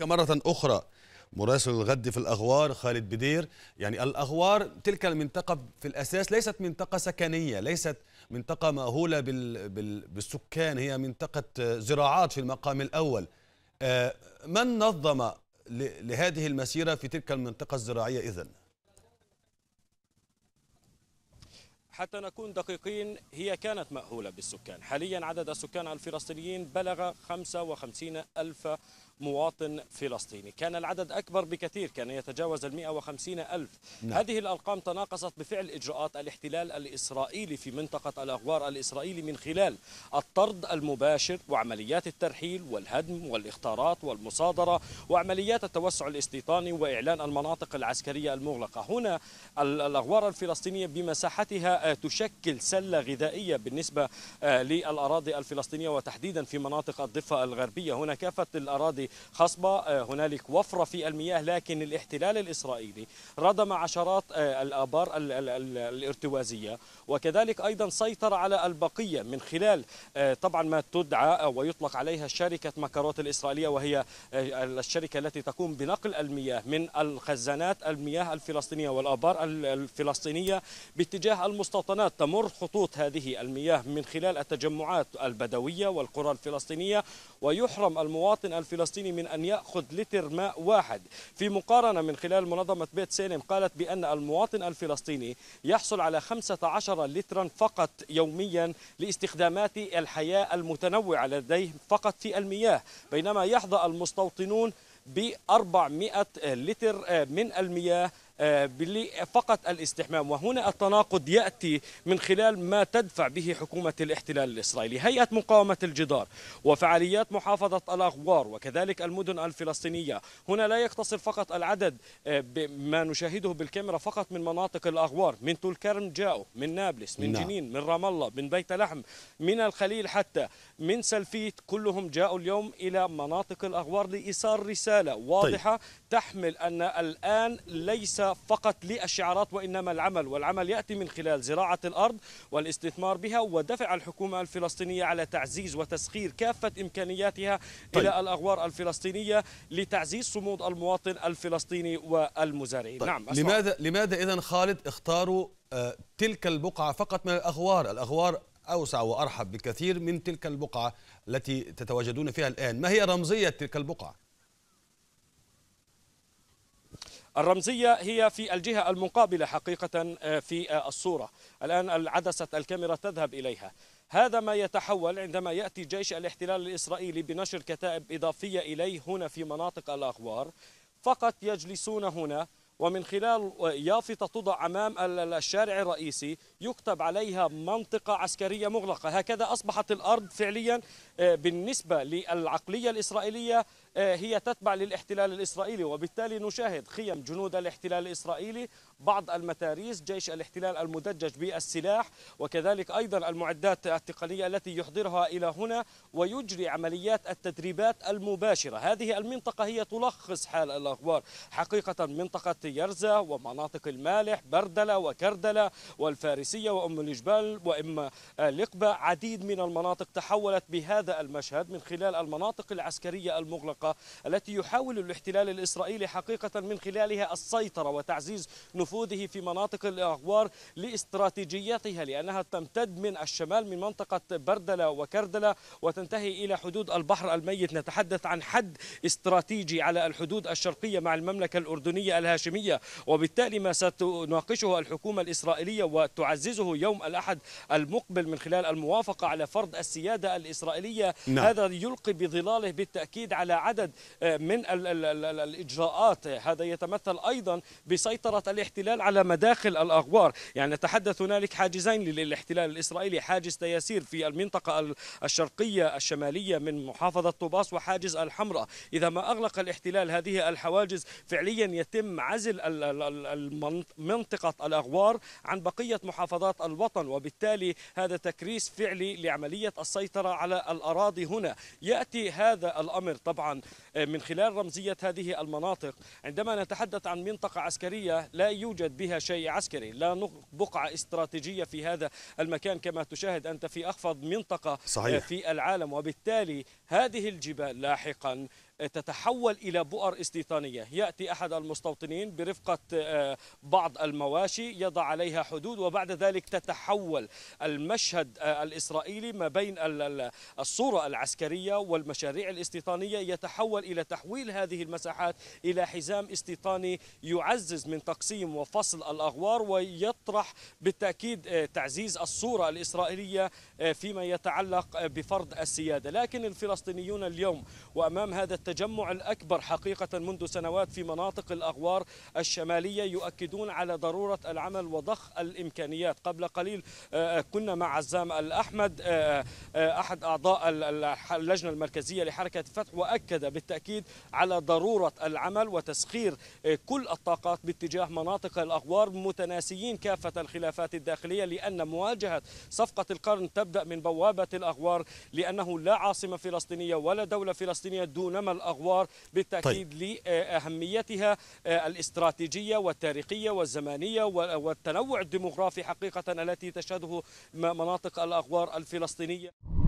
كمرة أخرى مراسل الغد في الأغوار خالد بدير يعني الأغوار تلك المنطقة في الأساس ليست منطقة سكنية ليست منطقة مأهولة بالسكان هي منطقة زراعات في المقام الأول آه، من نظم لهذه المسيرة في تلك المنطقة الزراعية إذن؟ حتى نكون دقيقين هي كانت مأهولة بالسكان حاليا عدد السكان الفلسطينيين بلغ 55 ألف مواطن فلسطيني كان العدد أكبر بكثير كان يتجاوز ال وخمسين ألف نعم. هذه الأرقام تناقصت بفعل إجراءات الاحتلال الإسرائيلي في منطقة الأغوار الإسرائيلي من خلال الطرد المباشر وعمليات الترحيل والهدم والاختارات والمصادرة وعمليات التوسع الاستيطاني وإعلان المناطق العسكرية المغلقة هنا الأغوار الفلسطينية بمساحتها آه، تشكل سلة غذائية بالنسبة آه، للأراضي الفلسطينية وتحديدا في مناطق الضفة الغربية هنا كافة الأراضي خصبة آه، هنالك وفرة في المياه لكن الاحتلال الإسرائيلي ردم عشرات آه، الآبار الارتوازية وكذلك أيضا سيطر على البقية من خلال آه، طبعا ما تدعى ويطلق عليها شركة مكروت الإسرائيلية وهي الشركة التي تقوم بنقل المياه من الخزانات المياه الفلسطينية والآبار الفلسطينية باتجاه المستوطنات تمر خطوط هذه المياه من خلال التجمعات البدوية والقرى الفلسطينية ويحرم المواطن الفلسطيني الفلسطيني من أن يأخذ لتر ماء واحد في مقارنة من خلال منظمة بيت سالم قالت بأن المواطن الفلسطيني يحصل على 15 لترا فقط يوميا لاستخدامات الحياة المتنوعة لديه فقط في المياه بينما يحظى المستوطنون ب 400 لتر من المياه آه، فقط الاستحمام وهنا التناقض يأتي من خلال ما تدفع به حكومة الاحتلال الإسرائيلي هيئة مقاومة الجدار وفعاليات محافظة الأغوار وكذلك المدن الفلسطينية هنا لا يقتصر فقط العدد آه، ما نشاهده بالكاميرا فقط من مناطق الأغوار من طول كرم جاؤوا من نابلس من نعم. جنين من رام الله من بيت لحم من الخليل حتى من سلفيت كلهم جاءوا اليوم إلى مناطق الأغوار لإيصال رسالة واضحة طيب. تحمل أن الآن ليس فقط للشعارات وإنما العمل والعمل يأتي من خلال زراعة الأرض والاستثمار بها ودفع الحكومة الفلسطينية على تعزيز وتسخير كافة إمكانياتها طيب. إلى الأغوار الفلسطينية لتعزيز صمود المواطن الفلسطيني والمزارعين طيب. نعم لماذا لماذا إذا خالد اختاروا آه، تلك البقعة فقط من الأغوار الأغوار أوسع وأرحب بكثير من تلك البقعة التي تتواجدون فيها الآن ما هي رمزية تلك البقعة؟ الرمزية هي في الجهة المقابلة حقيقة آه، في آه، الصورة الآن عدسة الكاميرا تذهب إليها هذا ما يتحول عندما يأتي جيش الاحتلال الإسرائيلي بنشر كتائب إضافية إليه هنا في مناطق الأغوار فقط يجلسون هنا ومن خلال آه، يافطة توضع أمام الشارع الرئيسي يكتب عليها منطقة عسكرية مغلقة هكذا أصبحت الأرض فعليا بالنسبة للعقلية الإسرائيلية آه، هي تتبع للاحتلال الإسرائيلي وبالتالي نشاهد خيم جنود الاحتلال الإسرائيلي بعض المتاريس جيش الاحتلال المدجج بالسلاح وكذلك أيضا المعدات التقنية التي يحضرها إلى هنا ويجري عمليات التدريبات المباشرة هذه المنطقة هي تلخص حال الأخبار حقيقة منطقة يرزا ومناطق المالح بردلة وكردلة والفارسية وأم الجبال وأم آه، لقبة عديد من المناطق تحولت بهذا المشهد من خلال المناطق العسكرية المغلقة التي يحاول الاحتلال الإسرائيلي حقيقة من خلالها السيطرة وتعزيز نفوذه في مناطق الأغوار لاستراتيجيتها لأنها تمتد من الشمال من منطقة بردلة وكردلة وتنتهي إلى حدود البحر الميت نتحدث عن حد استراتيجي على الحدود الشرقية مع المملكة الأردنية الهاشمية وبالتالي ما ستناقشه الحكومة الإسرائيلية وتعززه يوم الأحد المقبل من خلال الموافقة على فرض السيادة الإسرائيلية نعم. هذا يلقي بظلاله بالتأكيد على عدد آه، من الإجراءات آه، هذا يتمثل أيضا بسيطرة الاحتلال على مداخل الأغوار يعني نتحدث هنالك حاجزين للاحتلال الإسرائيلي حاجز تياسير في المنطقة الشرقية الشمالية من محافظة طوباس وحاجز الحمراء إذا ما أغلق الاحتلال هذه الحواجز فعليا يتم عزل منطقة الأغوار عن بقية محافظات الوطن وبالتالي هذا تكريس فعلي لعملية السيطرة على الأراضي هنا يأتي هذا الأمر طبعا آه، من خلال رمزية هذه المناطق عندما نتحدث عن منطقة عسكرية لا يوجد بها شيء عسكري لا بقعة استراتيجية في هذا المكان كما تشاهد أنت في أخفض منطقة آه، صحيح. في العالم وبالتالي هذه الجبال لاحقا تتحول إلى بؤر استيطانية يأتي أحد المستوطنين برفقة آه، بعض المواشي يضع عليها حدود وبعد ذلك تتحول المشهد آه، الإسرائيلي ما بين الصورة العسكرية والمشاريع الاستيطانية يتحول إلى تحويل هذه المساحات إلى حزام استيطاني يعزز من تقسيم وفصل الأغوار ويطرح بالتأكيد آه، تعزيز الصورة الإسرائيلية فيما يتعلق بفرض السيادة لكن الفلسطينيون اليوم وأمام هذا التجربة التجمع الأكبر حقيقة منذ سنوات في مناطق الأغوار الشمالية يؤكدون على ضرورة العمل وضخ الإمكانيات قبل قليل آه، آه، كنا مع عزام الأحمد آه، أحد أعضاء اللجنة المركزية لحركة فتح وأكد بالتأكيد على ضرورة العمل وتسخير كل الطاقات باتجاه مناطق الأغوار متناسيين كافة الخلافات الداخلية لأن مواجهة صفقة القرن تبدأ من بوابة الأغوار لأنه لا عاصمة فلسطينية ولا دولة فلسطينية دونما الأغوار بالتأكيد طيب. لأهميتها آه، الاستراتيجية والتاريخية والزمانية والتنوع الديموغرافي حقيقة التي تشهده مناطق الأغوار الفلسطينية